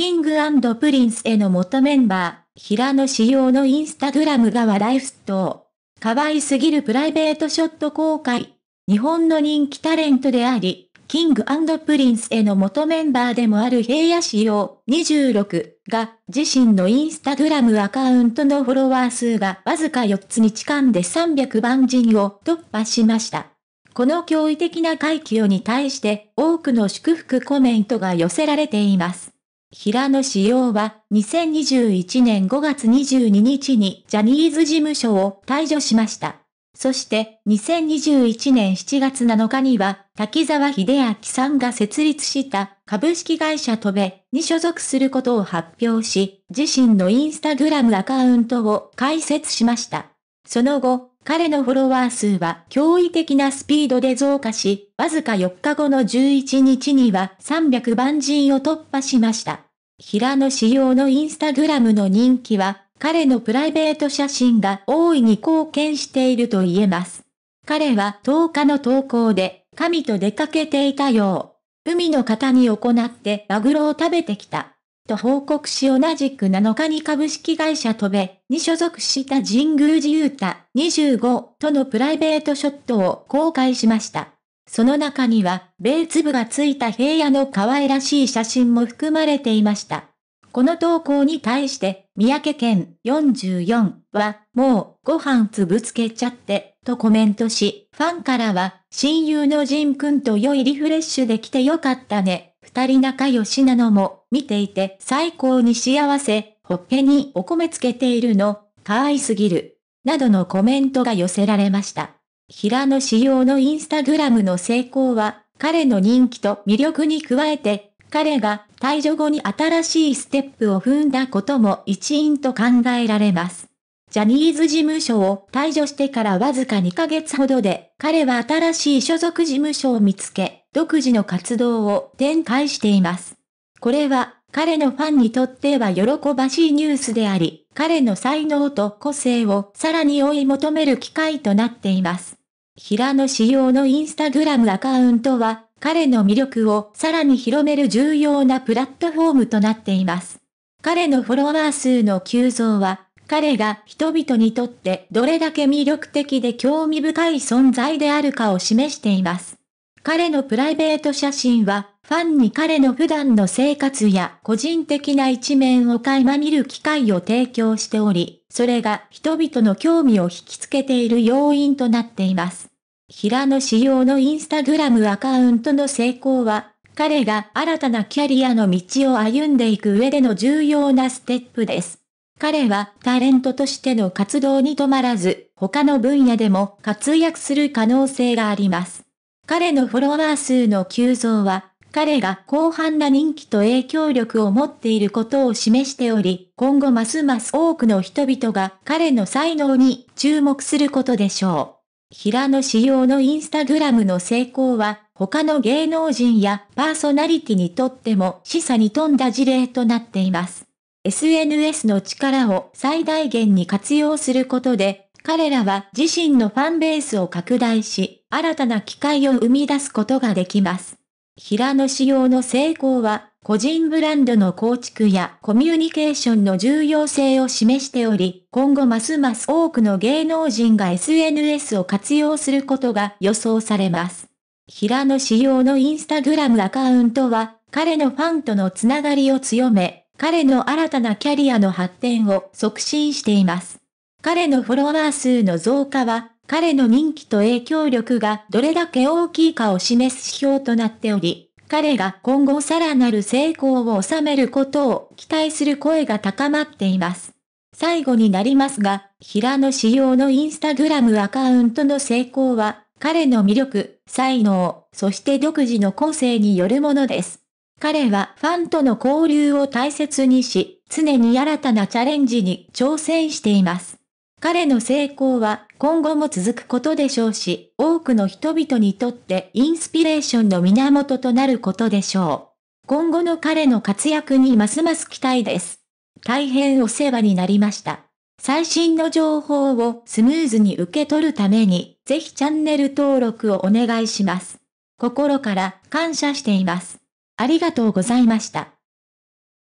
キングプリンスへの元メンバー、平野仕様のインスタグラムが話題沸騰。可愛すぎるプライベートショット公開。日本の人気タレントであり、キングプリンスへの元メンバーでもある平野仕様26が、自身のインスタグラムアカウントのフォロワー数がわずか4つに近んで300万人を突破しました。この驚異的な快挙に対して多くの祝福コメントが寄せられています。平野紫耀は2021年5月22日にジャニーズ事務所を退所しました。そして2021年7月7日には滝沢秀明さんが設立した株式会社トベに所属することを発表し、自身のインスタグラムアカウントを開設しました。その後、彼のフォロワー数は驚異的なスピードで増加し、わずか4日後の11日には300万人を突破しました。平野仕様のインスタグラムの人気は、彼のプライベート写真が大いに貢献していると言えます。彼は10日の投稿で、神と出かけていたよう。海の方に行ってマグロを食べてきた。と報告し同じく7日に株式会社トベに所属した神宮寺勇太25とのプライベートショットを公開しました。その中には、米粒がついた平野の可愛らしい写真も含まれていました。この投稿に対して、三宅県44は、もうご飯つぶつけちゃって、とコメントし、ファンからは、親友のジンと良いリフレッシュできてよかったね、二人仲良しなのも見ていて最高に幸せ、ほっぺにお米つけているの、可愛すぎる、などのコメントが寄せられました。平野仕様のインスタグラムの成功は、彼の人気と魅力に加えて、彼が退場後に新しいステップを踏んだことも一因と考えられます。ジャニーズ事務所を退場してからわずか2ヶ月ほどで、彼は新しい所属事務所を見つけ、独自の活動を展開しています。これは、彼のファンにとっては喜ばしいニュースであり、彼の才能と個性をさらに追い求める機会となっています。平野仕様のインスタグラムアカウントは、彼の魅力をさらに広める重要なプラットフォームとなっています。彼のフォロワー数の急増は、彼が人々にとってどれだけ魅力的で興味深い存在であるかを示しています。彼のプライベート写真はファンに彼の普段の生活や個人的な一面を垣間見る機会を提供しており、それが人々の興味を引きつけている要因となっています。平野仕様のインスタグラムアカウントの成功は、彼が新たなキャリアの道を歩んでいく上での重要なステップです。彼はタレントとしての活動に止まらず、他の分野でも活躍する可能性があります。彼のフォロワー数の急増は、彼が広範な人気と影響力を持っていることを示しており、今後ますます多くの人々が彼の才能に注目することでしょう。平野仕様のインスタグラムの成功は、他の芸能人やパーソナリティにとっても示唆に富んだ事例となっています。SNS の力を最大限に活用することで、彼らは自身のファンベースを拡大し、新たな機会を生み出すことができます。平野仕様の成功は、個人ブランドの構築やコミュニケーションの重要性を示しており、今後ますます多くの芸能人が SNS を活用することが予想されます。平野仕様のインスタグラムアカウントは、彼のファンとのつながりを強め、彼の新たなキャリアの発展を促進しています。彼のフォロワー数の増加は、彼の人気と影響力がどれだけ大きいかを示す指標となっており、彼が今後さらなる成功を収めることを期待する声が高まっています。最後になりますが、平野仕様のインスタグラムアカウントの成功は、彼の魅力、才能、そして独自の個性によるものです。彼はファンとの交流を大切にし、常に新たなチャレンジに挑戦しています。彼の成功は今後も続くことでしょうし、多くの人々にとってインスピレーションの源となることでしょう。今後の彼の活躍にますます期待です。大変お世話になりました。最新の情報をスムーズに受け取るために、ぜひチャンネル登録をお願いします。心から感謝しています。ありがとうございました。